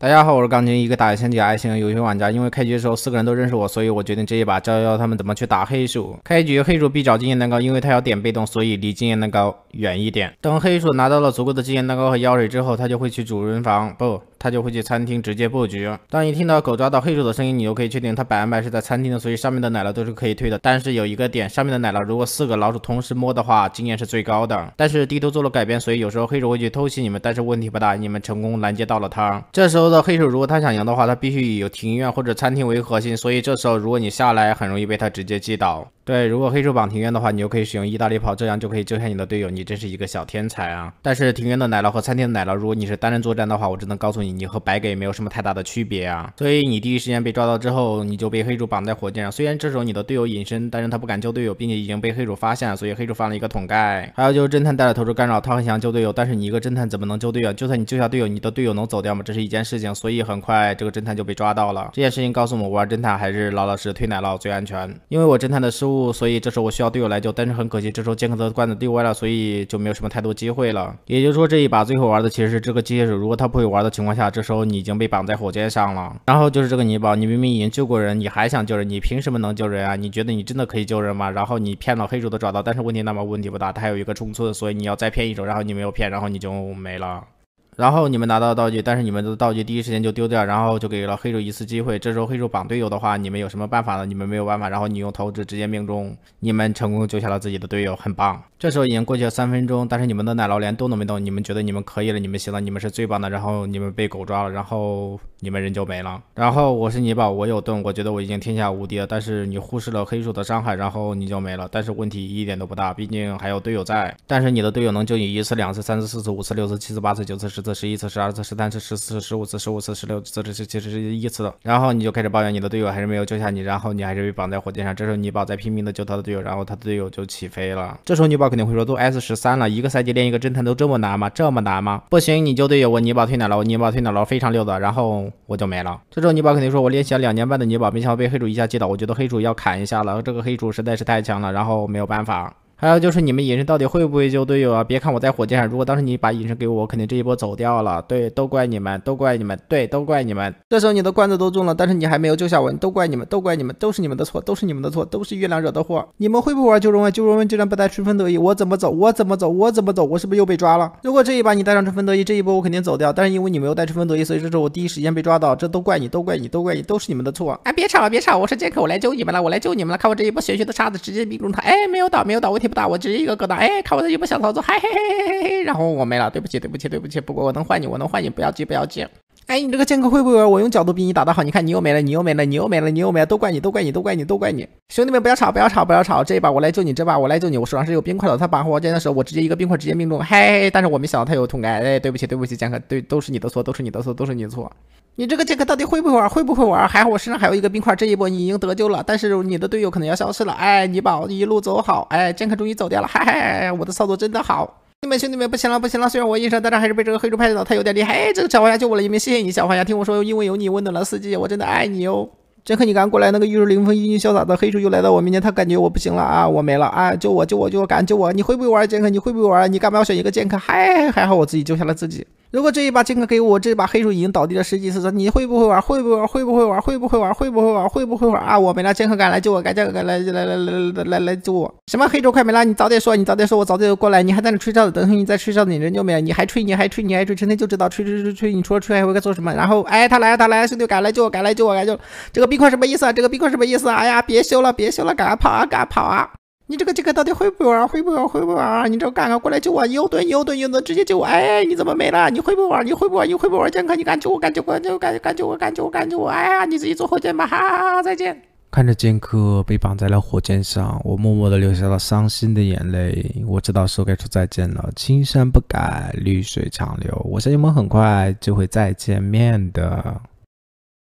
大家好，我是钢琴，一个打星际爱心的游戏玩家。因为开局的时候四个人都认识我，所以我决定这一把教教他们怎么去打黑鼠。开局黑鼠必找经验蛋糕，因为他要点被动，所以离经验蛋糕。远一点。等黑鼠拿到了足够的经验蛋糕和药水之后，他就会去主人房，不，他就会去餐厅直接布局。当一听到狗抓到黑鼠的声音，你就可以确定它百分百是在餐厅的，所以上面的奶酪都是可以推的。但是有一个点，上面的奶酪如果四个老鼠同时摸的话，经验是最高的。但是地图做了改变，所以有时候黑鼠会去偷袭你们，但是问题不大，你们成功拦截到了它。这时候的黑鼠如果他想赢的话，他必须以有庭院或者餐厅为核心。所以这时候如果你下来，很容易被他直接击倒。对，如果黑鼠绑庭院的话，你就可以使用意大利炮，这样就可以救下你的队友。你。真是一个小天才啊！但是庭院的奶酪和餐厅的奶酪，如果你是单人作战的话，我只能告诉你，你和白给没有什么太大的区别啊。所以你第一时间被抓到之后，你就被黑主绑在火箭上。虽然这时候你的队友隐身，但是他不敢救队友，并且已经被黑主发现了，所以黑主放了一个桶盖。还有就是侦探带着投罩干扰，他很想救队友，但是你一个侦探怎么能救队友？就算你救下队友，你的队友能走掉吗？这是一件事情。所以很快这个侦探就被抓到了。这件事情告诉我们，玩侦探还是老老实实推奶酪最安全。因为我侦探的失误，所以这时候我需要队友来救。但是很可惜，这时候监控的罐子丢歪了，所以。就没有什么太多机会了，也就是说这一把最后玩的其实是这个机械手，如果他不会玩的情况下，这时候你已经被绑在火箭上了。然后就是这个泥宝，你明明已经救过人，你还想救人，你凭什么能救人啊？你觉得你真的可以救人吗？然后你骗到黑手都找到，但是问题那么问题不大，他还有一个冲刺，所以你要再骗一手，然后你没有骗，然后你就没了。然后你们拿到道具，但是你们的道具第一时间就丢掉，然后就给了黑手一次机会。这时候黑手绑队友的话，你们有什么办法呢？你们没有办法。然后你用投掷直接命中，你们成功救下了自己的队友，很棒。这时候已经过去了三分钟，但是你们的奶酪连动都没动。你们觉得你们可以了，你们行了，你们是最棒的，然后你们被狗抓了，然后你们人就没了。然后我是泥宝，我有盾，我觉得我已经天下无敌了。但是你忽视了黑手的伤害，然后你就没了。但是问题一点都不大，毕竟还有队友在。但是你的队友能救你一次、两次、三次、四次、五次、六次、七次、八次、九次、十。次。十一次、十二次、十三次、十四次、十五次、十五次、十六次、十七、十一次的，然后你就开始抱怨你的队友还是没有救下你，然后你还是被绑在火箭上。这时候，尼宝在拼命的救他的队友，然后他的队友就起飞了。这时候，尼宝肯定会说：“都 S 十三了，一个赛季练一个侦探都这么难吗？这么难吗？不行，你救队友，我尼宝推奶酪，我尼宝推奶酪，非常溜的。然后我就没了。这时候，尼宝肯定说：“我练习了两年半的尼宝，没想到被黑主一下击倒。我觉得黑主要砍一下了，这个黑主实在是太强了。然后没有办法。”还有就是你们隐身到底会不会救队友啊？别看我在火箭上，如果当时你把隐身给我，我肯定这一波走掉了。对，都怪你们，都怪你们，对，都怪你们。这时候你的罐子都中了，但是你还没有救下文，都怪你们，都怪你们，都是你们的错，都是你们的错，都是月亮惹的祸。你们会不玩救荣文？救荣文居然不带春风得意，我怎么走？我怎么走？我怎么走？我是不是又被抓了？如果这一把你带上春风得意，这一波我肯定走掉。但是因为你没有带春风得意，所以这是我第一时间被抓到，这都怪你，都怪你，都怪你，都是你们的错。哎，别吵了，别吵，我是剑客，我来救你们了，我来救你们了。看我这一波玄学的叉子，直接命中他。哎，没有倒，没有倒，我挺。不打，我直接一个疙瘩。哎，看我的一波小操作，嘿嘿嘿嘿嘿嘿。然后我没了，对不起，对不起，对不起。不过我能换你，我能换你，不要急，不要急。哎，你这个剑客会不会玩？我用角度比你打的好，你看你又没了，你又没了，你又没了，你又没了，都怪你，都怪你，都怪你，都怪你！兄弟们，不要吵，不要吵，不要吵！这一把我来救你，这把我来救你，我手上是有冰块的。他拔火箭的时候，我直接一个冰块直接命中，嘿！但是我没想到他有痛感。哎，对不起，对不起，剑客，对，都是你的错，都是你的错，都是你的错。你这个剑客到底会不会玩？会不会玩？还好我身上还有一个冰块，这一波你已经得救了，但是你的队友可能要消失了。哎，你宝一路走好。哎，剑客终于走掉了，嗨嗨，我的操作真的好。兄弟们，不行了，不行了！虽然我硬着，但是还是被这个黑猪拍脑他有点厉害。这个小黄鸭救我了一命，谢谢你，小黄鸭！听我说，因为有你，温暖了四季，我真的爱你哦。杰克，你敢过来！那个玉树临风、英俊潇洒的黑猪又来到我面前，他感觉我不行了啊，我没了啊！救我，救我，救我！赶紧救我！你会不会玩，剑客？你会不会玩？你干嘛要选一个剑客？还还好，我自己救下了自己。如果这一把剑客给我，这把黑手已经倒地了十几次了，你会不会玩？会不会？玩？会不会玩？会不会玩？会不会玩？会不会玩？啊！我没了，剑客赶来救我，赶紧赶来，来来来来来来救我！什么黑猪快没了，你早点说，你早点说，我早点就过来，你还在那吹哨子，等会你再吹哨子，你人就没了，你还吹，你还吹，你还吹，成天就知道吹吹吹吹，你除了吹还会做什么？然后哎，他来，了，他来，了，兄弟赶来救我，赶来救我，赶来救！这个冰块什么意思啊？这个冰块什么意思啊？哎呀，别修了，别修了，赶快跑啊，赶快跑啊！你这个剑客到底会不会玩？会不会玩？会不会玩？你这干干过来救我！牛顿，牛顿，牛顿，直接救我！哎，你怎么没了？你会不会玩？你会不玩？你会不会玩剑客？你敢救我？敢救我？就敢敢救我？敢救我？敢救我！哎呀，你自己坐火箭吧！哈哈哈哈再见。看着剑客被绑在了火箭上，我默默的流下了伤心的眼泪。我知道说该说再见了。青山不改，绿水长流。我相信我们很快就会再见面的。